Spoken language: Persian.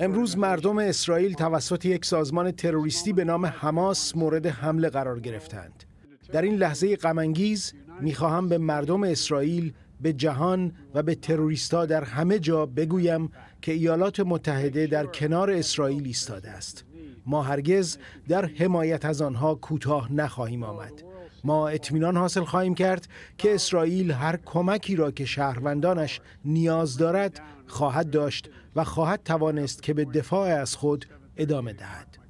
امروز مردم اسرائیل توسط یک سازمان تروریستی به نام حماس مورد حمله قرار گرفتند. در این لحظه غمانگیز میخواهم به مردم اسرائیل، به جهان و به تروریستا در همه جا بگویم که ایالات متحده در کنار اسرائیل ایستاده است. ما هرگز در حمایت از آنها کوتاه نخواهیم آمد. ما اطمینان حاصل خواهیم کرد که اسرائیل هر کمکی را که شهروندانش نیاز دارد خواهد داشت و خواهد توانست که به دفاع از خود ادامه دهد.